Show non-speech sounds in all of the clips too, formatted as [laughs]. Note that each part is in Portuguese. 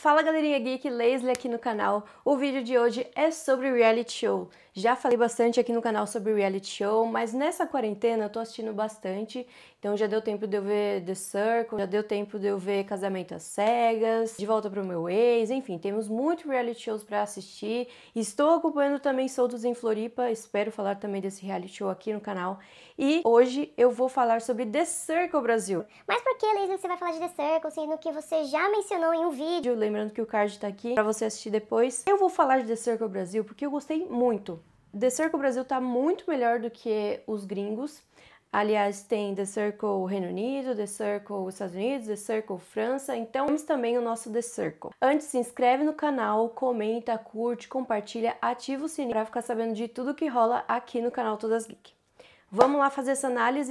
Fala galerinha geek, Leslie aqui no canal. O vídeo de hoje é sobre reality show. Já falei bastante aqui no canal sobre reality show, mas nessa quarentena eu tô assistindo bastante então já deu tempo de eu ver The Circle, já deu tempo de eu ver Casamento às Cegas, De Volta para o Meu Ex, enfim, temos muito reality shows para assistir. Estou acompanhando também Soltos em Floripa, espero falar também desse reality show aqui no canal. E hoje eu vou falar sobre The Circle Brasil. Mas por que, Leslie, você vai falar de The Circle, sendo que você já mencionou em um vídeo? Lembrando que o card tá aqui para você assistir depois. Eu vou falar de The Circle Brasil porque eu gostei muito. The Circle Brasil tá muito melhor do que os gringos, Aliás, tem The Circle Reino Unido, The Circle Estados Unidos, The Circle França, então temos também o nosso The Circle. Antes, se inscreve no canal, comenta, curte, compartilha, ativa o sininho para ficar sabendo de tudo que rola aqui no canal Todas Geek. Vamos lá fazer essa análise.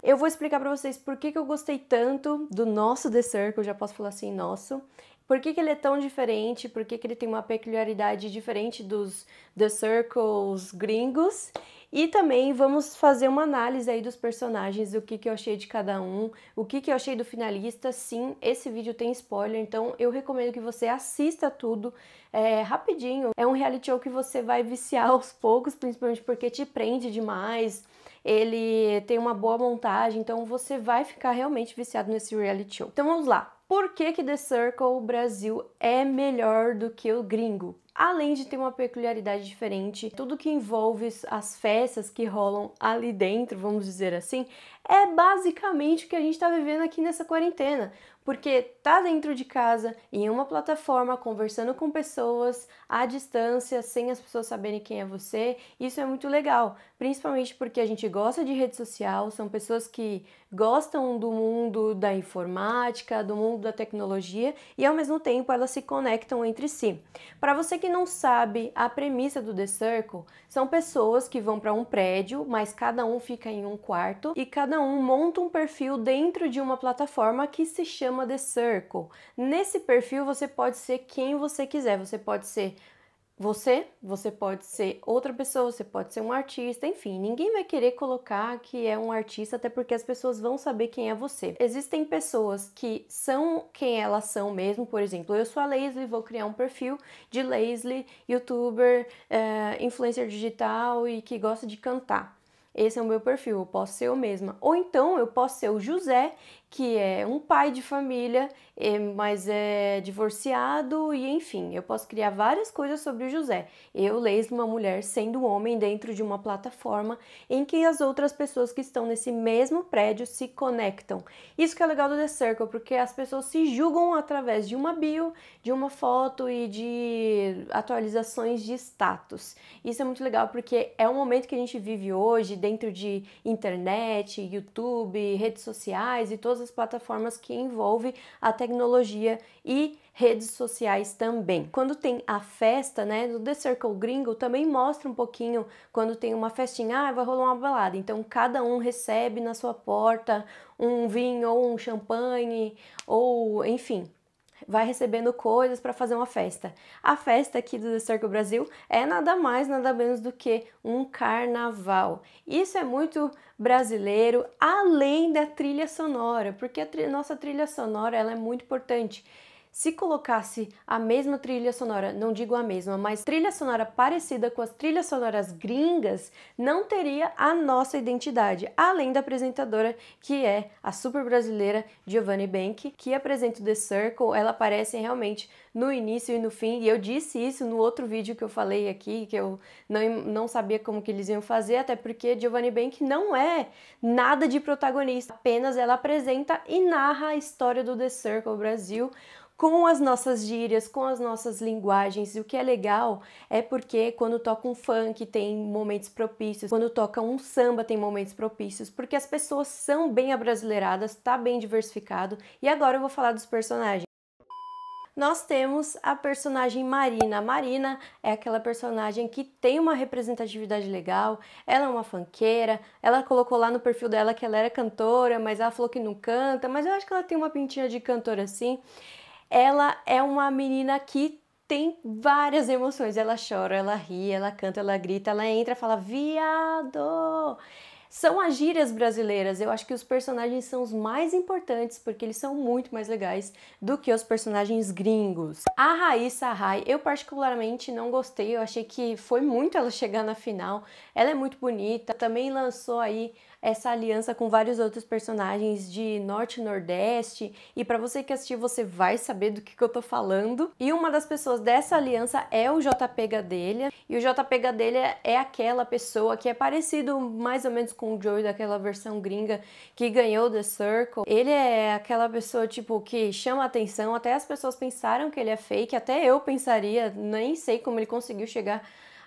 Eu vou explicar para vocês por que, que eu gostei tanto do nosso The Circle, já posso falar assim, nosso. Por que, que ele é tão diferente, por que, que ele tem uma peculiaridade diferente dos The Circles gringos e também vamos fazer uma análise aí dos personagens, o que, que eu achei de cada um, o que, que eu achei do finalista. Sim, esse vídeo tem spoiler, então eu recomendo que você assista tudo é, rapidinho. É um reality show que você vai viciar [laughs] aos poucos, principalmente porque te prende demais ele tem uma boa montagem, então você vai ficar realmente viciado nesse reality show. Então vamos lá por que, que The Circle Brasil é melhor do que o gringo. Além de ter uma peculiaridade diferente, tudo que envolve as festas que rolam ali dentro, vamos dizer assim, é basicamente o que a gente está vivendo aqui nessa quarentena. Porque tá dentro de casa, em uma plataforma, conversando com pessoas à distância, sem as pessoas saberem quem é você, isso é muito legal principalmente porque a gente gosta de rede social, são pessoas que gostam do mundo da informática, do mundo da tecnologia e ao mesmo tempo elas se conectam entre si. Para você que não sabe, a premissa do The Circle são pessoas que vão para um prédio, mas cada um fica em um quarto e cada um monta um perfil dentro de uma plataforma que se chama The Circle. Nesse perfil você pode ser quem você quiser, você pode ser você, você pode ser outra pessoa, você pode ser um artista, enfim, ninguém vai querer colocar que é um artista, até porque as pessoas vão saber quem é você. Existem pessoas que são quem elas são mesmo, por exemplo, eu sou a Leslie, vou criar um perfil de Leslie, youtuber, é, influencer digital e que gosta de cantar. Esse é o meu perfil, eu posso ser eu mesma. Ou então eu posso ser o José que é um pai de família, mas é divorciado e enfim, eu posso criar várias coisas sobre o José. Eu, leio uma mulher sendo homem dentro de uma plataforma em que as outras pessoas que estão nesse mesmo prédio se conectam. Isso que é legal do The Circle, porque as pessoas se julgam através de uma bio, de uma foto e de atualizações de status. Isso é muito legal porque é um momento que a gente vive hoje dentro de internet, YouTube, redes sociais e todas as plataformas que envolve a tecnologia e redes sociais também. Quando tem a festa, né, do The Circle Gringo também mostra um pouquinho quando tem uma festinha, ah, vai rolar uma balada. Então cada um recebe na sua porta um vinho ou um champanhe ou enfim, vai recebendo coisas para fazer uma festa. A festa aqui do The Circle Brasil é nada mais, nada menos do que um carnaval. Isso é muito brasileiro, além da trilha sonora, porque a nossa trilha sonora ela é muito importante se colocasse a mesma trilha sonora, não digo a mesma, mas trilha sonora parecida com as trilhas sonoras gringas, não teria a nossa identidade, além da apresentadora que é a super brasileira Giovanni Bank, que apresenta o The Circle, ela aparece realmente no início e no fim, e eu disse isso no outro vídeo que eu falei aqui, que eu não, não sabia como que eles iam fazer, até porque Giovanni Bank não é nada de protagonista, apenas ela apresenta e narra a história do The Circle Brasil, com as nossas gírias, com as nossas linguagens. E o que é legal é porque quando toca um funk tem momentos propícios, quando toca um samba tem momentos propícios, porque as pessoas são bem abrasileiradas, tá bem diversificado. E agora eu vou falar dos personagens nós temos a personagem Marina. Marina é aquela personagem que tem uma representatividade legal, ela é uma fanqueira, ela colocou lá no perfil dela que ela era cantora, mas ela falou que não canta, mas eu acho que ela tem uma pintinha de cantora assim ela é uma menina que tem várias emoções. Ela chora, ela ri, ela canta, ela grita, ela entra, fala viado. São as gírias brasileiras. Eu acho que os personagens são os mais importantes porque eles são muito mais legais do que os personagens gringos. A Raíssa Rai, eu particularmente não gostei. Eu achei que foi muito ela chegar na final. Ela é muito bonita. Também lançou aí essa aliança com vários outros personagens de norte e nordeste, e para você que assistiu, você vai saber do que, que eu tô falando. E uma das pessoas dessa aliança é o JP Gadelha, e o JP Gadelha é aquela pessoa que é parecido mais ou menos com o Joey daquela versão gringa que ganhou The Circle. Ele é aquela pessoa tipo que chama atenção, até as pessoas pensaram que ele é fake, até eu pensaria, nem sei como ele conseguiu chegar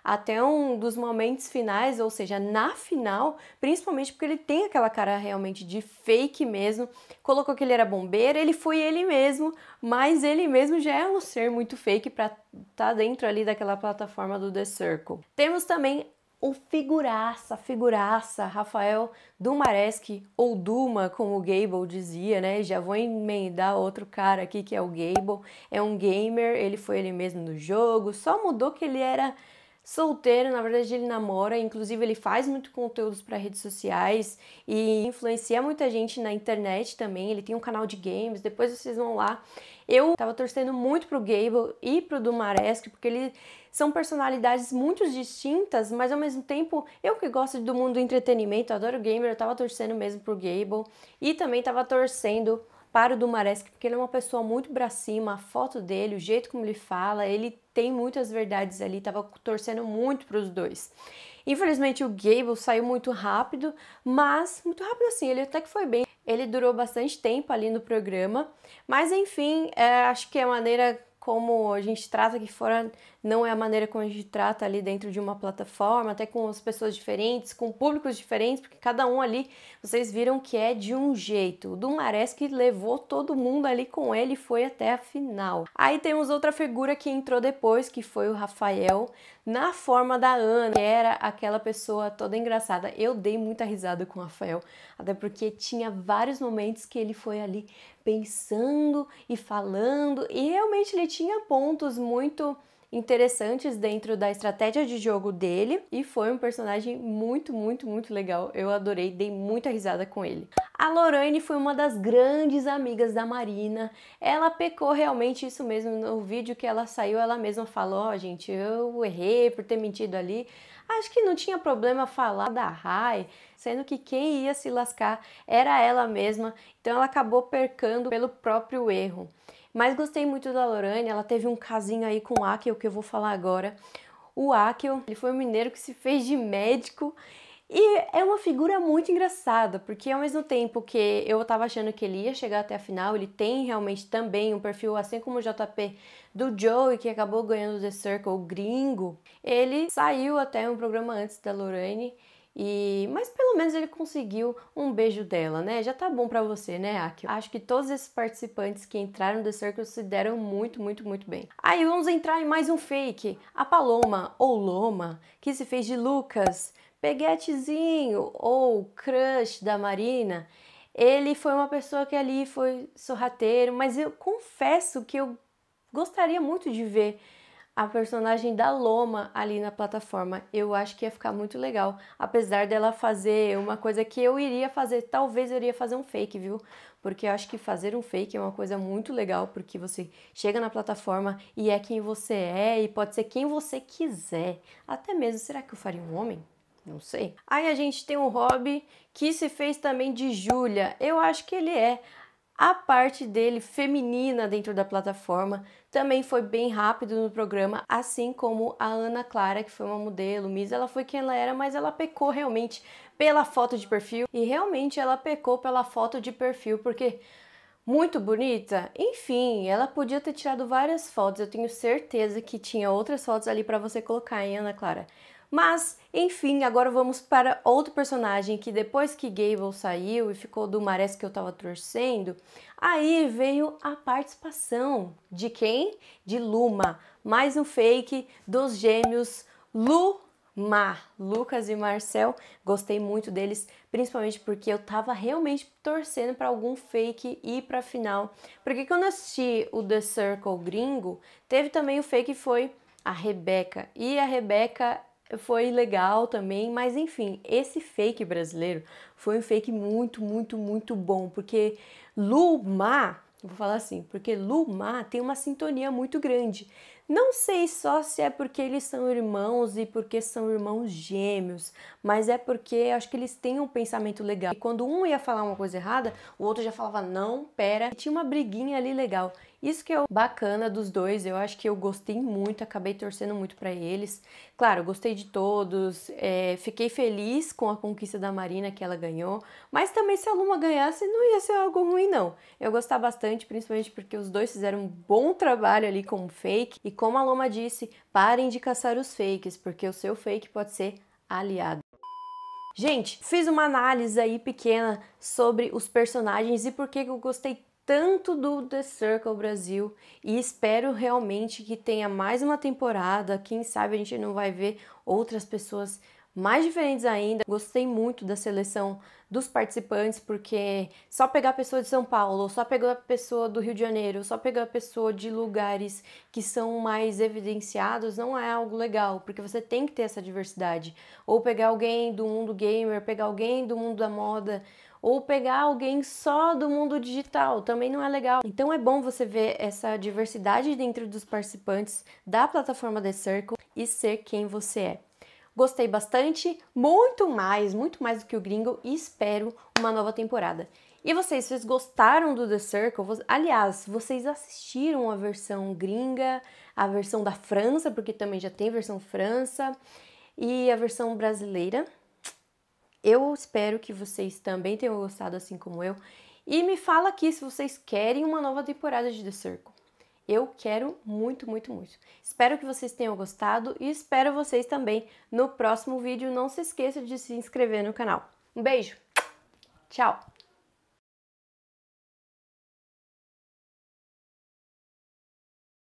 até um dos momentos finais, ou seja, na final, principalmente porque ele tem aquela cara realmente de fake mesmo. Colocou que ele era bombeiro, ele foi ele mesmo, mas ele mesmo já é um ser muito fake para estar tá dentro ali daquela plataforma do The Circle. Temos também o figuraça, figuraça, Rafael Dumaresque, ou Duma, como o Gable dizia, né? Já vou emendar outro cara aqui que é o Gable. É um gamer, ele foi ele mesmo no jogo, só mudou que ele era solteiro, na verdade ele namora, inclusive ele faz muito conteúdos para redes sociais e influencia muita gente na internet também. Ele tem um canal de games, depois vocês vão lá. Eu tava torcendo muito pro Gable e pro Dumaresque, porque eles são personalidades muito distintas, mas ao mesmo tempo, eu que gosto do mundo do entretenimento, adoro gamer, eu tava torcendo mesmo pro Gable e também tava torcendo para o Dumaresque, porque ele é uma pessoa muito pra cima, a foto dele, o jeito como ele fala, ele tem muitas verdades ali, tava torcendo muito para os dois. Infelizmente o Gable saiu muito rápido, mas muito rápido assim, ele até que foi bem. Ele durou bastante tempo ali no programa, mas enfim, é, acho que é a maneira como a gente trata aqui fora não é a maneira como a gente trata ali dentro de uma plataforma, até com as pessoas diferentes, com públicos diferentes, porque cada um ali, vocês viram que é de um jeito. O Dumaresque levou todo mundo ali com ele e foi até a final. Aí temos outra figura que entrou depois, que foi o Rafael, na forma da Ana, que era aquela pessoa toda engraçada. Eu dei muita risada com o Rafael, até porque tinha vários momentos que ele foi ali pensando e falando, e realmente ele tinha pontos muito interessantes dentro da estratégia de jogo dele e foi um personagem muito, muito, muito legal. Eu adorei, dei muita risada com ele. A Lorraine foi uma das grandes amigas da Marina. Ela pecou realmente isso mesmo no vídeo que ela saiu, ela mesma falou: "Ó, oh, gente, eu errei por ter mentido ali". Acho que não tinha problema falar da Rai, sendo que quem ia se lascar era ela mesma. Então ela acabou percando pelo próprio erro. Mas gostei muito da Lorane, ela teve um casinho aí com o Akel, que eu vou falar agora. O Akel, ele foi um mineiro que se fez de médico e é uma figura muito engraçada, porque ao mesmo tempo que eu estava achando que ele ia chegar até a final, ele tem realmente também um perfil, assim como o JP do Joey, que acabou ganhando The Circle gringo, ele saiu até um programa antes da Lorane e mas pelo menos ele conseguiu um beijo dela, né? Já tá bom para você, né, Akio? Acho que todos esses participantes que entraram no círculo Circle se deram muito, muito, muito bem. Aí vamos entrar em mais um fake. A Paloma ou Loma, que se fez de Lucas, peguetezinho ou crush da Marina. Ele foi uma pessoa que ali foi sorrateiro, mas eu confesso que eu gostaria muito de ver a personagem da Loma ali na plataforma. Eu acho que ia ficar muito legal, apesar dela fazer uma coisa que eu iria fazer, talvez eu iria fazer um fake, viu? Porque eu acho que fazer um fake é uma coisa muito legal, porque você chega na plataforma e é quem você é e pode ser quem você quiser. Até mesmo, será que eu faria um homem? Não sei. Aí a gente tem o hobby que se fez também de Júlia. Eu acho que ele é a parte dele feminina dentro da plataforma também foi bem rápido no programa, assim como a Ana Clara, que foi uma modelo, Miss, ela foi quem ela era, mas ela pecou realmente pela foto de perfil e realmente ela pecou pela foto de perfil, porque muito bonita? Enfim, ela podia ter tirado várias fotos. Eu tenho certeza que tinha outras fotos ali para você colocar, em Ana Clara? Mas, enfim, agora vamos para outro personagem que depois que Gable saiu e ficou do Marés que eu tava torcendo, aí veio a participação de quem? De Luma, mais um fake dos gêmeos Luma Lucas e Marcel, gostei muito deles, principalmente porque eu tava realmente torcendo para algum fake ir para final. Porque quando eu assisti o The Circle gringo, teve também o fake que foi a Rebeca. E a Rebeca foi legal também, mas enfim, esse fake brasileiro foi um fake muito, muito, muito bom, porque Luma, vou falar assim, porque Luma tem uma sintonia muito grande. Não sei só se é porque eles são irmãos e porque são irmãos gêmeos, mas é porque acho que eles têm um pensamento legal. E quando um ia falar uma coisa errada, o outro já falava não, pera, e tinha uma briguinha ali legal. Isso que é o bacana dos dois, eu acho que eu gostei muito, acabei torcendo muito para eles. Claro, gostei de todos, é, fiquei feliz com a conquista da Marina que ela ganhou, mas também se a Luma ganhasse não ia ser algo ruim, não. Eu gostar bastante, principalmente porque os dois fizeram um bom trabalho ali com o fake, e como a Luma disse, parem de caçar os fakes, porque o seu fake pode ser aliado. Gente, fiz uma análise aí pequena sobre os personagens e por que eu gostei tanto do The Circle Brasil e espero realmente que tenha mais uma temporada. Quem sabe a gente não vai ver outras pessoas mais diferentes ainda. Gostei muito da seleção dos participantes, porque só pegar pessoa de São Paulo, só pegar pessoa do Rio de Janeiro, só pegar pessoa de lugares que são mais evidenciados não é algo legal, porque você tem que ter essa diversidade. Ou pegar alguém do mundo gamer, pegar alguém do mundo da moda, ou pegar alguém só do mundo digital, também não é legal. Então é bom você ver essa diversidade dentro dos participantes da plataforma The Circle e ser quem você é. Gostei bastante, muito mais, muito mais do que o gringo e espero uma nova temporada. E vocês, vocês gostaram do The Circle? Aliás, vocês assistiram a versão gringa, a versão da França, porque também já tem versão França, e a versão brasileira. Eu espero que vocês também tenham gostado, assim como eu. E me fala aqui se vocês querem uma nova temporada de The Circle. Eu quero muito, muito, muito. Espero que vocês tenham gostado e espero vocês também no próximo vídeo. Não se esqueça de se inscrever no canal. Um beijo, tchau!